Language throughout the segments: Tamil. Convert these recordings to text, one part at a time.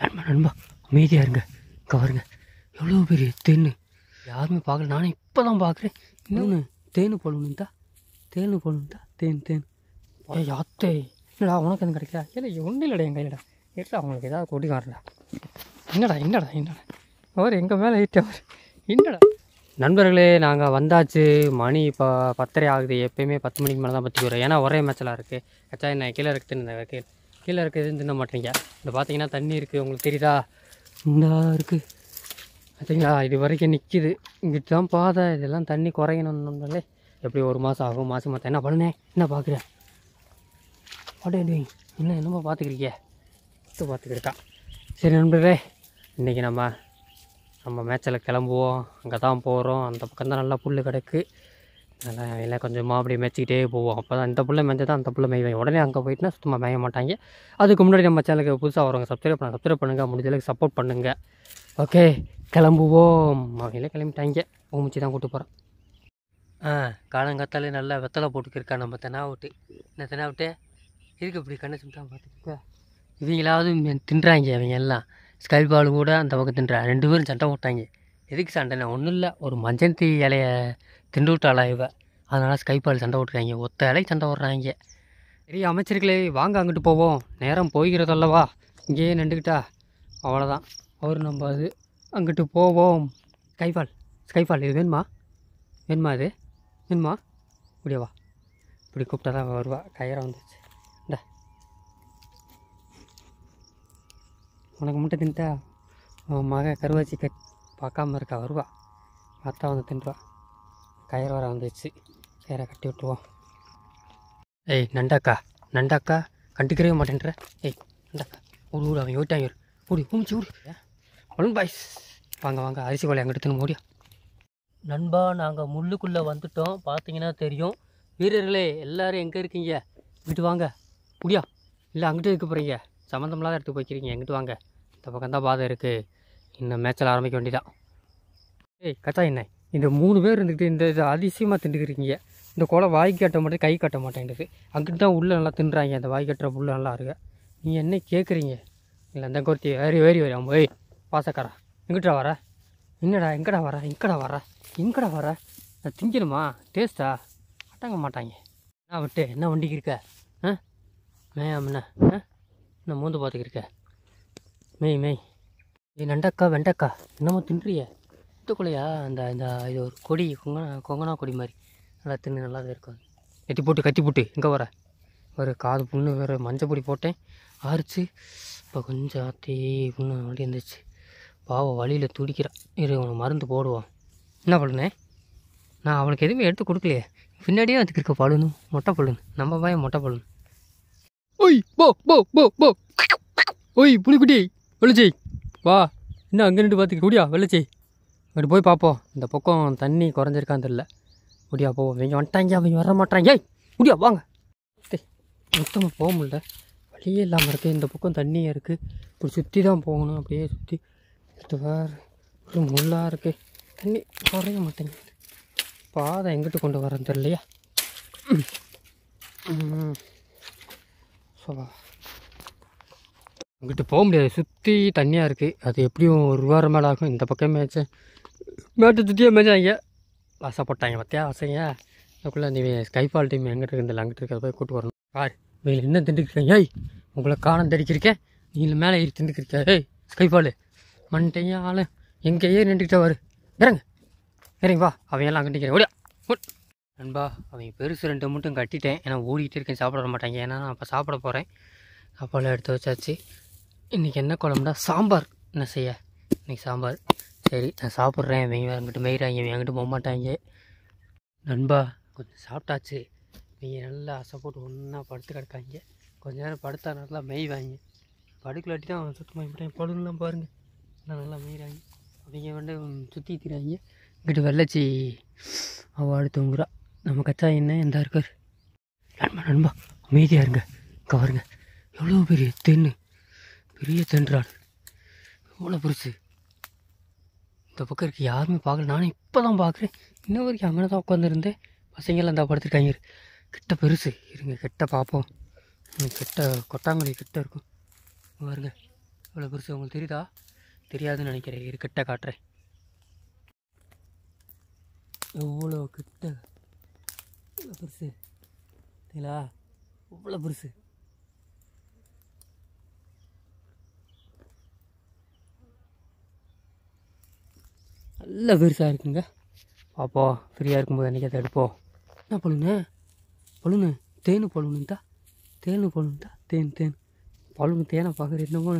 நண்பா நண்பா அமைதியாக இருங்க கவருங்க எவ்வளோ பெரிய தேன் யாருமே பார்க்கல நானும் இப்போ தான் பார்க்குறேன் இன்னொன்று தேன் போடணுந்தா தேன் போடணுந்தா தேன் தேன் யாத்தே என்னடா உனக்கு எதுவும் கிடைக்கா இல்லை ஒன்றும் இல்லைடா என் கையிலடா இல்லை அவங்களுக்கு ஏதாவது கொடி காரடா என்னடா என்னடா என்னடா அவர் எங்கள் மேலே ஹீட் என்னடா நண்பர்களே நாங்கள் வந்தாச்சு மணி இப்போ பத்தரை ஆகுது எப்போயுமே பத்து மணிக்கு மேலே தான் பற்றி வரும் ஏன்னா ஒரே மேட்சலாக இருக்குது கச்சா நான் கீழே இருக்குதுன்னு கீழே கீழே இருக்க எதுவும் தின்ன மாட்டேங்க இந்த பார்த்தீங்கன்னா தண்ணி இருக்குது உங்களுக்கு தெரியுதா இந்தா இருக்குது பார்த்தீங்களா இது வரைக்கும் நிற்கிது இங்கிட்டு தான் பாதை இதெல்லாம் தண்ணி குறையணும்னாலே எப்படி ஒரு மாதம் ஆகும் மாதம் மாதம் என்ன பண்ணேன் என்ன பார்க்குறேன் வாட் ஆர் இன்னும் என்ன என்னமோ பார்த்துக்கிறீங்க பார்த்து பார்த்துக்கிட்டான் சரி நண்பரே இன்றைக்கி நம்ம நம்ம மேட்சில் கிளம்புவோம் அங்கே தான் போகிறோம் அந்த பக்கம் தான் நல்லா புல் கிடக்கு அதெல்லாம் எல்லாம் கொஞ்சமாக அப்படி மெச்சிக்கிட்டே போவோம் அப்போ தான் இந்த பிள்ளை தான் அந்த பிள்ளை மேய்வேன் உடனே அங்கே போயிட்டுனா சுத்தமாக மேய மாட்டாங்க அதுக்கு முன்னாடி நம்ம சேனலுக்கு புதுசாக வரவங்க சப்ஸ்கிரைப் பண்ண சப்ஸ்கிரைப் பண்ணுங்கள் முடிஞ்சளவுக்கு சப்போர்ட் பண்ணுங்கள் ஓகே கிளம்புவோம் அவங்களே கிளம்பிட்டாங்க பூமிச்சி தான் கூப்பிட்டு போகிறேன் ஆ காலங்காத்தாலே நல்லா வெத்தலை போட்டுக்கிருக்கா நம்ம தெனாவட்டு என்ன தெனாவட்டே இருக்கு இப்படி கண்ணை சுட்டா பார்த்துருக்கா இவங்களாவது தின்றாங்க அவங்க எல்லாம் ஸ்கை பால் கூட அந்த பக்கம் தின்றாங்க ரெண்டு பேரும் சண்டை போட்டாங்க எதுக்கு சண்டைனா ஒன்றும் இல்லை ஒரு மஞ்சள் தீ இலைய திண்டுவிட்டாளா இவ அதனால் ஸ்கைபால் சண்டை விட்டுறாங்க ஒத்த இலைக்கு சண்டை விட்றாங்க பெரிய அமைச்சர்களே வாங்க அங்கிட்டு போவோம் நேரம் போய்கிறதல்லவா இங்கேயே நின்றுக்கிட்டா அவ்வளோதான் அவர் நம்ம அது அங்கிட்டு போவோம் ஸ்கைஃபால் ஸ்கைஃபால் இது வேணுமா வேணுமா இது வேணுமா இப்படியாவா இப்படி கூப்பிட்டா தான் வருவா கயிறாக வந்துச்சு இந்த உனக்கு மட்டும் தின்ட்டா மக கருவாச்சி கட் பார்க்காம இருக்கா வருவா அத்தா வந்து தின்றுவா கயிறு வர வந்துச்சு கயிறை கட்டி விட்டுவோம் ஏய் நண்டாக்கா நண்டாக்கா கண்டுக்கிறவே மாட்டேன்ற ஏய் நண்டாக்கா ஊடு ஊடு அவன் ஓட்டாங்க ஓடி ஊமிச்சு ஊடி ஒழுங்கு பாய்ஸ் வாங்க வாங்க அரிசி கொலை அங்கிட்டு தின்னு ஓடியா நண்பா நாங்கள் முள்ளுக்குள்ளே வந்துட்டோம் பார்த்தீங்கன்னா தெரியும் வீரர்களே எல்லோரும் எங்கே இருக்கீங்க விட்டு வாங்க முடியா இல்லை அங்கிட்டு இருக்க போகிறீங்க சம்மந்தம் இல்லாத இடத்துக்கு போய்க்கிறீங்க எங்கிட்டு வாங்க இந்த பக்கம் தான் பாதை இருக்குது இன்னும் மேட்சில் ஆரம்பிக்க வேண்டியதான் ஏய் கச்சா என்ன இந்த மூணு பேர் இருந்துக்கிட்டு இந்த இதை அதிசயமாக திண்டுக்கிறீங்க இந்த குளம் வாய் கட்ட மாட்டேன் கை கட்ட மாட்டேங்குது அங்கிட்டு தான் உள்ளே நல்லா தின்றாங்க அந்த வாய் கட்டுற புள்ள நல்லா இருக்கு நீங்கள் என்ன கேட்குறீங்க இல்லை அந்த கொர்த்தி வேறி வேறி வேறி அம்மா ஏய் பாசக்காரா எங்கிட்டா வர என்னடா எங்கடா வர எங்கடா வர எங்கடா வர நான் திங்கணுமா டேஸ்ட்டா அட்டாங்க மாட்டாங்க என்ன விட்டு என்ன வண்டிக்கு இருக்க ஆ மே ஆ என்ன மூந்து பார்த்துக்கிருக்க மெய் மெய் ஏ நண்டக்கா வெண்டக்கா என்னமோ தின்றியே முத்துக்குலையா அந்த இந்த இது ஒரு கொடி கொங்கனா கொங்கனா கொடி மாதிரி நல்லா தின்னு நல்லா இருக்கும் கட்டி போட்டு கட்டி போட்டு இங்கே வர ஒரு காது புண்ணு வேறு மஞ்சள் பொடி போட்டேன் ஆரிச்சு இப்போ கொஞ்சம் ஆற்றி புண்ணு அப்படி இருந்துச்சு பாவம் வழியில் துடிக்கிறான் இரு உனக்கு மருந்து போடுவான் என்ன பண்ணுனேன் நான் அவனுக்கு எதுவுமே எடுத்து கொடுக்கலையே பின்னாடியே அதுக்கு இருக்க பழுணும் மொட்டை பழுனு நம்ம பையன் மொட்டை பழுனு ஒய் போ போ போ போ ஒய் புளிக்குட்டி வெள்ளச்சி வா என்ன அங்கே நின்று பார்த்துக்க கூடியா வெள்ளச்சி இப்படி போய் பார்ப்போம் இந்த பக்கம் தண்ணி குறைஞ்சிருக்கான்னு தெரில முடியா போவோம் இவங்க வந்துட்டாங்க அவங்க வர மாட்டாங்க ஏய் முடியா வாங்க மொத்தமாக போக முடியல வழியே இல்லாமல் இருக்குது இந்த பக்கம் தண்ணியாக இருக்குது இப்படி சுற்றி தான் போகணும் அப்படியே சுற்றி எடுத்து வேறு ஒரு முள்ளாக இருக்குது தண்ணி குறைய மாட்டேங்குது பாதை எங்கிட்டு கொண்டு வரேன் தெரியலையா சோவா அங்கிட்டு போக முடியாது சுற்றி தண்ணியாக இருக்குது அது எப்படியும் ஒரு வாரம் மேலே ஆகும் இந்த பக்கமே ஆச்சு மேட்டு திட்டியே மேய்ச்சாங்க லாஸாக போட்டாங்க பார்த்தியா வசங்க அதுக்குள்ளே நீ ஸ்கைஃபால் டீம் எங்கிட்ட இருந்தால் அங்கிட்ட இருக்கிறத போய் கூட்டு வரணும் பார் வெயில் என்ன திண்டுக்கிறீங்க ஏய் உங்களை காணம் தடிக்கிருக்கேன் இல்லை மேலே ஏறி திண்டுக்கிருக்க ஏய் ஸ்கைஃபால் மண்டையும் ஆள் எங்கே ஏறி நின்றுக்கிட்டே வரு இறங்க இறங்க வா அவன் எல்லாம் அங்கிட்ட ஓடியா நண்பா அவங்க பெருசு ரெண்டு மூட்டும் கட்டிட்டேன் ஏன்னா ஓடிக்கிட்டு இருக்கேன் சாப்பிட வர மாட்டாங்க ஏன்னா நான் இப்போ சாப்பிட போகிறேன் அப்போல்லாம் எடுத்து வச்சாச்சு இன்றைக்கி என்ன குழம்புனா சாம்பார் என்ன செய்ய இன்றைக்கி சாம்பார் சரி நான் சாப்பிட்றேன் இவங்க என்கிட்ட மெய்கிறாங்க இவன் என்கிட்ட போக மாட்டாங்க நண்பா கொஞ்சம் சாப்பிட்டாச்சு இவங்க நல்லா ஆசை போட்டு ஒன்றா படுத்து கிடக்காங்க கொஞ்ச நேரம் படுத்தா நல்லா மெய்வாங்க படுக்கலாட்டி தான் அவன் சுத்தமாக விட்டேன் படுக்கலாம் பாருங்கள் நான் நல்லா மெய்கிறாங்க அவங்க வந்து சுற்றி இருக்கிறாங்க இங்கிட்டு வெள்ளச்சி அவள் அடுத்தவங்கிறா நம்ம கச்சா என்ன எந்த இருக்கார் நண்பா நண்பா அமைதியாக இருங்க கவருங்க எவ்வளோ பெரிய தென்னு பெரிய தென்றாள் எவ்வளோ பெருசு இந்த பக்கம் இருக்கு யாருமே பார்க்கல நானும் இப்போ தான் பார்க்குறேன் இன்ன வரைக்கும் அங்கே தான் உட்காந்துருந்தேன் பசங்களாம் இந்த படுத்துருக்காங்க கிட்ட பெருசு இருங்க கிட்ட பார்ப்போம் கிட்ட கொட்டாங்குழி கிட்ட இருக்கும் பாருங்க இவ்வளோ பெருசு உங்களுக்கு தெரியுதா தெரியாதுன்னு நினைக்கிறேன் இரு கிட்ட காட்டுறேன் எவ்வளோ கிட்ட இவ்வளோ பெருசு சரிங்களா இவ்வளோ பெருசு நல்ல பெருசாக இருக்குங்க பாப்போ ஃப்ரீயாக இருக்கும்போது என்றைக்கே தடுப்போம் எடுப்போம் என்ன பழுனு பழுனு தேனு பழுனுந்தா தேனு பழுனுந்தா தேன் தேன் பழுனு தேனை பார்க்குற என்னமோ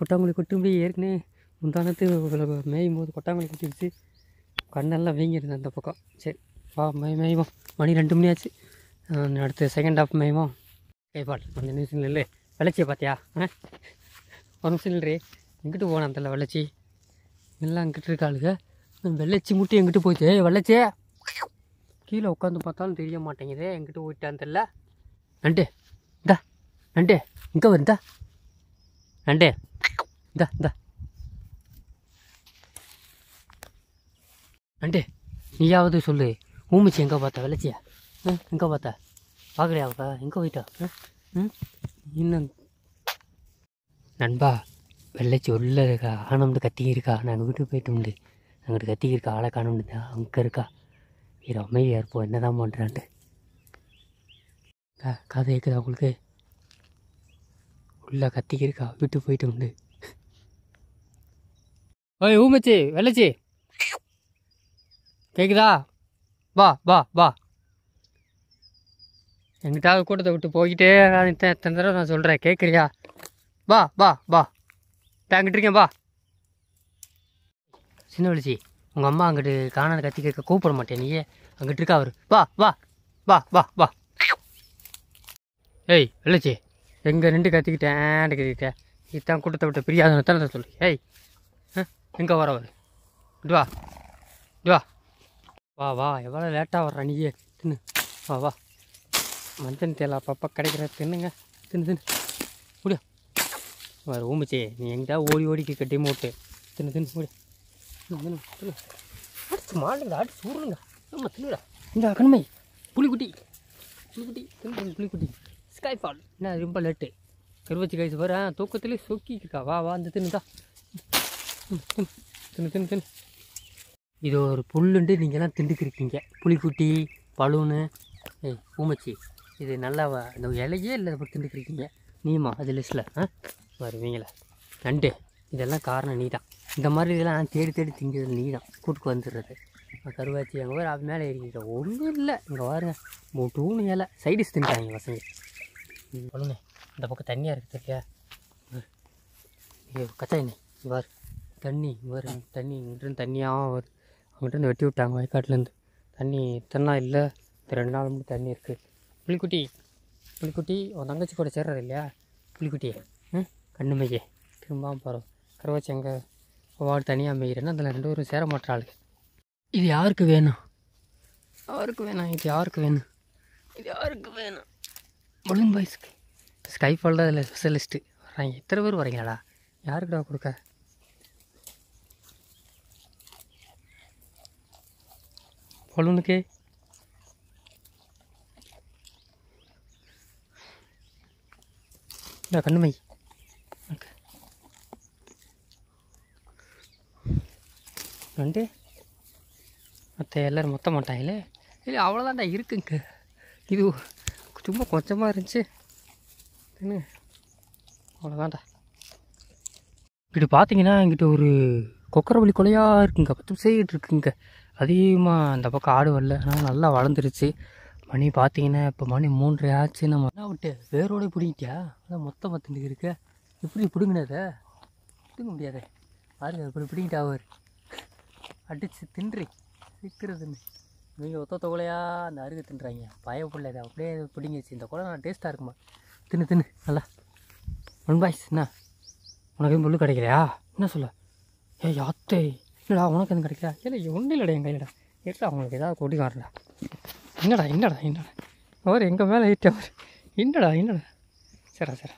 கொட்டாங்குழி கொட்டும் போய் ஏற்கனவே முந்தானத்து மேயும் போது கொட்டாங்குழி கொட்டிடுச்சு கண்ணெல்லாம் வீங்கிடுது அந்த பக்கம் சரி வா மே மேய்வோம் மணி ரெண்டு மணி ஆச்சு அடுத்து செகண்ட் ஹாஃப் மேய்வோம் கைப்பாடு அந்த கொஞ்சம் நிமிஷம் இல்லை வெளச்சியை பார்த்தியா ஆ ஒரு நிமிஷம் இல்லை எங்கிட்டு போனேன் அந்த விளச்சி எல்லாம் அங்கிட்டு இருக்காளுங்க வெள்ளச்சி முட்டி எங்கிட்டு போச்சு வெள்ளச்சி கீழே உட்காந்து பார்த்தாலும் தெரிய மாட்டேங்குது எங்கிட்ட போயிட்டான் தெரில நண்டு இந்தா நண்டு இங்கே வருந்தா நண்டு இந்தா இந்தா நண்டு நீயாவது சொல்லு ஊமிச்சி எங்கே பார்த்தா வெள்ளச்சியா ம் எங்கே பார்த்தா பார்க்கலையா அவக்கா எங்கே போயிட்டா ம் இன்னும் நண்பா வெள்ளைச்சி உள்ளே இருக்கா ஆனம்னு கத்திக்கிருக்கா நாங்கள் வீட்டுக்கு போயிட்டு உண்டு அங்கிட்டு கத்திக்கிருக்கா ஆளை காணோம்னு அங்கே இருக்கா வீர அமைதியாக இருப்போம் என்ன தான் பண்ணுறான்ட்டு கதை காதை கேட்குதா உங்களுக்கு உள்ளே கத்திக்கிருக்கா வீட்டுக்கு போயிட்டு உண்டு ஓய் ஊமச்சி வெள்ளச்சி கேட்குதா வா வா வா எங்கிட்டாவது கூட்டத்தை விட்டு போய்கிட்டே இத்தனை தடவை நான் சொல்கிறேன் கேட்குறியா வா வா வா அங்கிட்டு இருக்கேன் இருக்கேன்பா சின்ன விழிச்சி உங்கள் அம்மா அங்கிட்டு காணான கத்தி கேட்க கூப்பிட மாட்டேன் நீயே அங்கிட்டு இருக்கா அவர் வா வா வா வா வா ஏய் விழிச்சி எங்கே நின்று கத்திக்கிட்டேன் கத்திக்கிட்டேன் இதுதான் கூட்டத்தை விட்டு பிரியாதனை தான் சொல்லு ஏய் எங்கே வர வரு இது வா வா வா வா எவ்வளோ லேட்டாக வர்ற நீயே தின்னு வா வா மஞ்சள் தேலை அப்பப்போ கிடைக்கிற தின்னுங்க தின்னு தின்னு வேறு நீ எங்கிட்ட ஓடி ஓடிக்கு கட்டி மூட்டு தின்னு தின்னு ஓடி அடிச்சு மாட்டுங்க அடிச்சு ஊருங்க ஆமாம் தின்னுடா இந்த கண்மை புளிக்குட்டி புளிக்குட்டி தின்னு புளிக்குட்டி ஸ்கை ஃபால் என்ன ரொம்ப லெட்டு கருவச்சி கைஸ் வர தூக்கத்துலேயே சொக்கிட்டு இருக்கா வா வா அந்த தின்னுதா தின்னு தின்னு தின்னு இது ஒரு புல்லுண்டு நீங்கள்லாம் திண்டுக்கிருக்கீங்க புளிக்குட்டி பலூனு ஏய் ஊமச்சி இது நல்லா இந்த இலையே இல்லை திண்டுக்கிருக்கீங்க நீமா அது லிஸ்ட்டில் ஆ வருவீங்களா நண்டு இதெல்லாம் காரணம் நீ தான் இந்த மாதிரி இதெல்லாம் தேடி தேடி திங்கிறது நீ தான் கூட்டுக்கு வந்துடுறது கருவாச்சி அங்கே வேறு அது மேலே ஏறிக்கிற ஒன்றும் இல்லை இங்கே வாருங்க மூட்டூன்னு இலை சைடிஸ் தின்ட்டாங்க பசங்க சொல்லுங்க இந்த பக்கம் தண்ணியாக இருக்குது இல்லையா கச்சா என்ன இவர் தண்ணி இவர் தண்ணி இங்கிட்டு தண்ணியாகவும் வருது அங்கிட்டு வெட்டி விட்டாங்க வயக்காட்டிலேருந்து தண்ணி இத்தனை நாள் இல்லை ரெண்டு நாள் மட்டும் தண்ணி இருக்குது புளிக்குட்டி புளிக்குட்டி உன் தங்கச்சி கூட சேர்றது இல்லையா புளிக்குட்டியே அண்ணு திரும்பாம திரும்பாமல் போகிறோம் கருவாச்சி எங்கே தனியாக மேய்கிறேன்னா அதில் ரெண்டு பேரும் சேர மாட்டேற இது யாருக்கு வேணும் யாருக்கு வேணாம் இது யாருக்கு வேணும் இது யாருக்கு வேணும் பலூன் பாய்ஸ்க்கு ஸ்கைஃபால் தான் இதில் ஸ்பெஷலிஸ்ட்டு வராங்க எத்தனை பேர் யாருக்கு யாருக்குடா கொடுக்க பலூனுக்கு இல்லை கண்ணுமை ரெண்டு மற்ற எல்லோரும் மொத்த மாட்டாங்களே இல்லை அவ்வளோதான்டா இருக்குங்க இது சும்மா கொஞ்சமாக இருந்துச்சு அவ்வளோதான்டா இப்படி பார்த்தீங்கன்னா இங்கிட்ட ஒரு கொக்கரவழி கொலையாக இருக்குங்க பத்தும் செய்கிட்டு இருக்குங்க அதிகமாக அந்த பக்கம் ஆடு வரல ஆனால் நல்லா வளர்ந்துருச்சு மணி பார்த்தீங்கன்னா இப்போ மணி மூன்றரை ஆச்சு நம்ம என்ன விட்டு வேரோட பிடிங்கிட்டியா அதான் மொத்தம் பத்துக்கு இருக்கு எப்படி பிடுங்கினதை பிடுங்க முடியாதே அது இப்படி பிடிங்கிட்டா அவர் அடித்து தின்றி சீக்கிரம் தின்றி ஒத்த தொகலையா அந்த அருகை தின்றாங்க பயப்பில்லை அப்படியே பிடிங்கிச்சு இந்த குழம்பு நல்லா டேஸ்ட்டாக இருக்குமா தின்னு தின்னு நல்லா ஒன் பாய்ஸ் என்ன உனக்கு எதுவும் முள்ளு கிடைக்கலையா என்ன சொல்ல ஏ யாத்தே இல்லைடா உனக்கு எதுவும் கிடைக்கலா இல்லை ஒன்றும் இல்லைடா என் கையிலடா இல்லை அவங்களுக்கு ஏதாவது கொடி வரல என்னடா என்னடா என்னடா அவர் எங்கள் மேலே ஈட்ட அவர் என்னடா என்னடா சரா சரா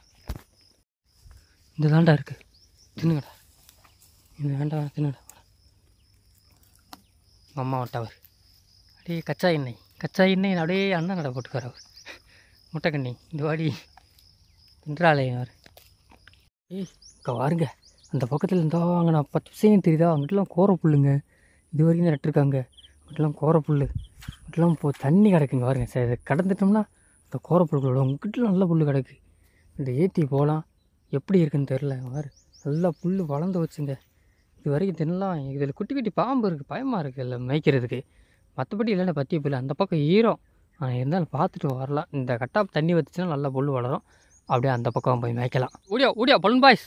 இந்த தாண்டா இருக்குது தின்னுங்கடா இந்த வேண்டாம் தின்னுடா அம்மா வட்டவர் அப்படியே கச்சா எண்ணெய் கச்சா எண்ணெய் அப்படியே அண்ணன் கடை போட்டுக்கார் அவர் முட்டைக்கண்ணி இந்த வாடி தின்றாலயம் அவர் ஏய் அக்கா வாருங்க அந்த பக்கத்தில் இருந்தால் அங்கே நான் பத்து விஷயம் தெரியுதா அங்கிட்டலாம் கோர புல்லுங்க இது வரைக்கும் நட்டுருக்காங்க அங்கிட்டலாம் கோர புல் அங்கிட்டலாம் இப்போ தண்ணி கிடக்குங்க பாருங்க இதை கடந்துட்டோம்னா இந்த கோர புல்களோட உங்ககிட்டலாம் நல்ல புல் கிடக்கு இந்த ஏற்றி போகலாம் எப்படி இருக்குன்னு தெரில வாரு நல்லா புல் வளர்ந்து வச்சுங்க இது வரைக்கும் தின்னலாம் இதில் குட்டி குட்டி பாம்பு இருக்குது பயமாக இருக்குது இல்லை மேய்க்கிறதுக்கு மற்றபடி இல்லைன்னா பற்றி போயில அந்த பக்கம் ஈரம் ஆனால் இருந்தாலும் பார்த்துட்டு வரலாம் இந்த கட்டாப் தண்ணி வச்சுன்னா நல்லா புல் வளரும் அப்படியே அந்த பக்கம் போய் மேய்க்கலாம் ஓடியா ஓடியா பலன் பாய்ஸ்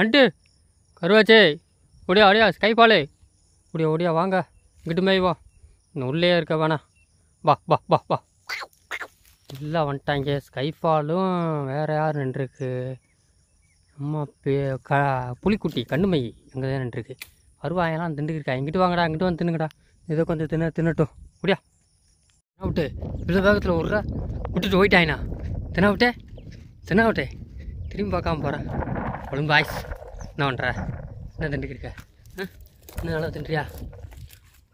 நண்டு கருவாச்சே ஓடியா ஓடியா ஸ்கைபாலே ஓடியா ஓடியா வாங்க இங்கிட்டு மேய் வா இன்னும் உள்ளே இருக்க வேணாம் வா வா வா வா எல்லாம் வந்துட்டாங்க ஸ்கைஃபாலும் வேறு யார் நின்றுருக்கு அம்மா பே க புளிக்குட்டி கண்ணுமை அங்கே தான் நின்றுருக்கு வருவாயெல்லாம் திண்டுக்கிருக்கா இங்கிட்டு வாங்கடா இங்கிட்டு வந்து தின்னுங்கடா ஏதோ கொஞ்சம் தின்ன தின்னட்டும் முடியா தின்னா விட்டு இவ்வளோ வேகத்தில் விட்றா விட்டுட்டு போயிட்டாயினா தின்னா விட்டே தின்னா விட்டே திரும்பி பார்க்காம போகிறேன் ஒழுங்கு பாய்ஸ் என்ன பண்ணுற என்ன திண்டுக்கிருக்க என்ன நல்லா தின்றியா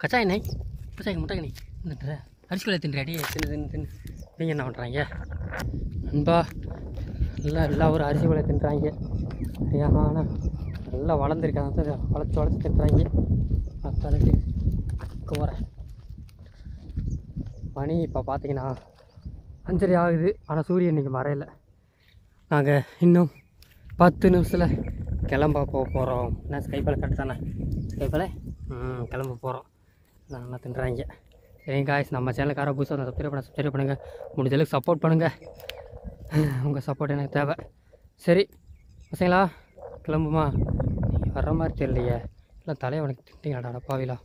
கச்சாய் நாய் கச்சாய் முட்டை நீ தின்ற தின்றியாடி தின்னு தின்னு தின்னு நீங்கள் என்ன பண்ணுறாங்க அன்பா நல்லா எல்லா ஒரு அரிசி கொலை தின்றாங்க சரியான நல்லா வளர்ந்துருக்காங்க வளர்த்து வளர்த்து திருக்கிறாங்க அத்தனுக்கு போகிறேன் மணி இப்போ பார்த்தீங்கன்னா அஞ்சரை ஆகுது ஆனால் சூரியன் இன்றைக்கி மறையலை நாங்கள் இன்னும் பத்து நிமிஷத்தில் கிளம்ப போக போகிறோம் என்ன ஸ்கைப்பில் கட்டு தானே ஸ்கைப்பில் கிளம்ப போகிறோம் நல்லா தின்றாங்க சரிங்க காய்ஸ் நம்ம சேனலுக்கார புதுசாக அந்த சப்ஸ்கிரைப் பண்ண சப்ஸ்கிரைப் பண்ணுங்கள் முடிஞ்சளவுக்கு சப்போர்ட் பண்ணுங்கள் உங்கள் சப்போர்ட் எனக்கு தேவை சரி பசங்களா கிளம்புமா வர்ற மாதிரி தெரியலையே இல்லை தலையை உனக்கு திட்டிங்களாடா அடப்பாவிலா